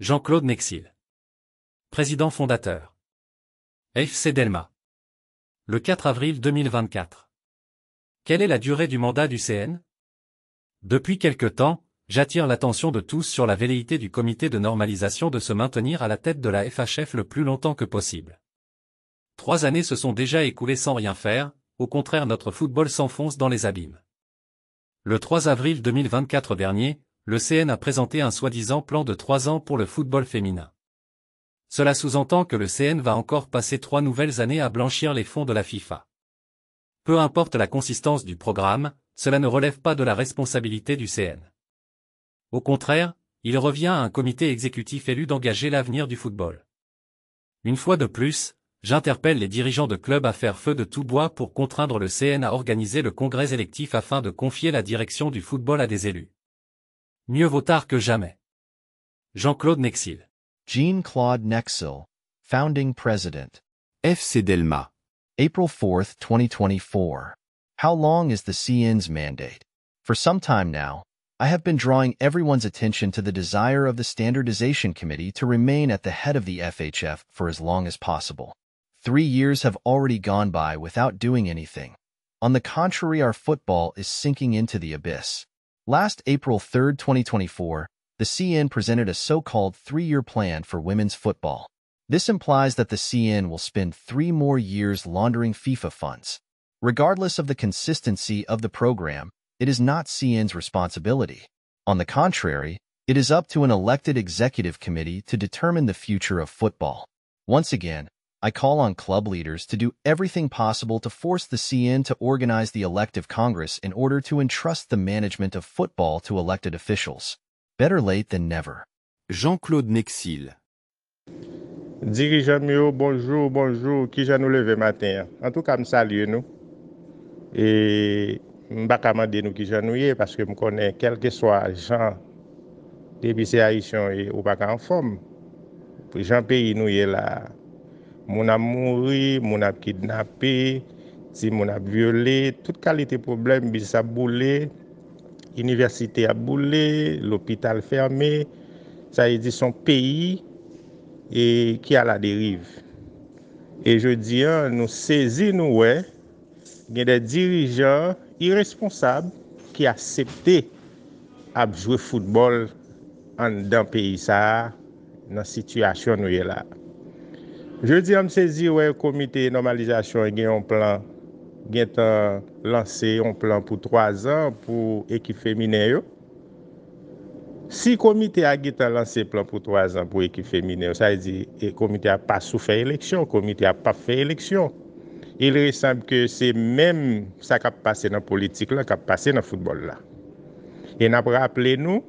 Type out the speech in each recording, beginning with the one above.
Jean-Claude Nexil Président fondateur. FC Delma. Le 4 avril 2024. Quelle est la durée du mandat du CN Depuis quelque temps, j'attire l'attention de tous sur la velléité du comité de normalisation de se maintenir à la tête de la FHF le plus longtemps que possible. Trois années se sont déjà écoulées sans rien faire, au contraire notre football s'enfonce dans les abîmes. Le 3 avril 2024 dernier, le CN a présenté un soi-disant plan de trois ans pour le football féminin. Cela sous-entend que le CN va encore passer trois nouvelles années à blanchir les fonds de la FIFA. Peu importe la consistance du programme, cela ne relève pas de la responsabilité du CN. Au contraire, il revient à un comité exécutif élu d'engager l'avenir du football. Une fois de plus, j'interpelle les dirigeants de clubs à faire feu de tout bois pour contraindre le CN à organiser le congrès électif afin de confier la direction du football à des élus. Mieux vaut tard que jamais. Jean-Claude Nexil. Jean-Claude Nexil, founding president. FC Delma. April 4, 2024. How long is the CN's mandate? For some time now, I have been drawing everyone's attention to the desire of the Standardization Committee to remain at the head of the FHF for as long as possible. Three years have already gone by without doing anything. On the contrary, our football is sinking into the abyss. Last April 3, 2024, the CN presented a so-called three-year plan for women's football. This implies that the CN will spend three more years laundering FIFA funds. Regardless of the consistency of the program, it is not CN's responsibility. On the contrary, it is up to an elected executive committee to determine the future of football. Once again, I call on club leaders to do everything possible to force the CN to organize the elective Congress in order to entrust the management of football to elected officials. Better late than never. Jean-Claude Nexil. Dirigeant Mio, bonjour, bonjour, qui j'en nous levé matin. En tout cas, me salue nous. Et je nous qui j'en nous parce que je connais quel que soit Jean, depuis ces haïtiens, ou pas en forme. Jean Pays nous est là. Moun ap mouri, moun ap kidnapi, si moun ap vyele, tout kalite problem bi sa boule, universite a boule, l'opital ferme, sa yi di son peyi, ki a la derive. E je di, nou sezi nou we, gen de dirijan irresponsab, ki a septe ap jwe foutbol an dan peyi sa, nan situasyon nou ye la. Je di am se zi wè komite normalizasyon gen yon plan, gen tan lansè yon plan pou 3 an pou ekip fèmine yo. Si komite a gen tan lansè plan pou 3 an pou ekip fèmine yo, sa yi di komite a pa sou fèy eleksyon, komite a pa fèy eleksyon, il resamb ke se mèm sa kap pase nan politik la, kap pase nan foutbol la. E napra aple nou,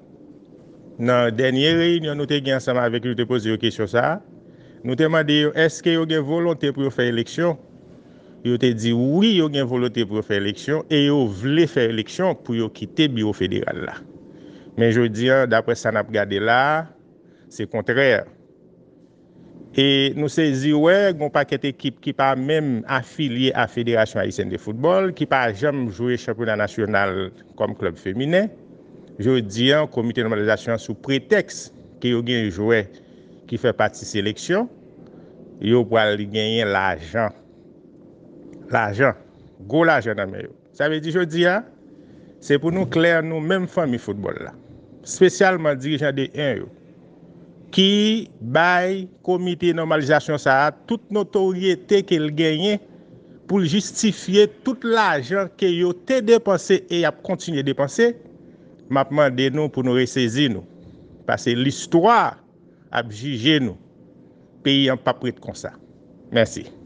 nan denye rey, nyon nou te gen ansama avèk yon te pose yo kèsyon sa a, Nou te mande yo, eske yo gen volonté pou yo fèy lèksyon? Yo te di, oui, yo gen volonté pou yo fèy lèksyon, e yo vle fèy lèksyon pou yo kite biro fèderal la. Men yo diyan, dapre sa nap gade la, se kontrèr. E nou se ziwe, goun pa ket ekip ki pa mèm afiliye a fèderasyon a isen de foutbol, ki pa jèm jwè championan nasyonal kom klub fèminè, yo diyan, komite normalizasyon sou preteks ki yo gen jwè, ki fè pati seleksyon, yo pou al genyen l'ajan. L'ajan. Gou l'ajan nan men yo. Sa ve di jodi ya? Se pou nou klè an nou mèm fòmi fòtbol la. Spesyalman dirijan de en yo. Ki bay komite normalizasyon sa, tout notoryete ke l'genyen, pou justifiye tout l'ajan ke yo te depanse e ap kontinye depanse, map mande nou pou nou resesi nou. Pase l'istwara, Abjige nou, peyi an papwit konsa. Mersi.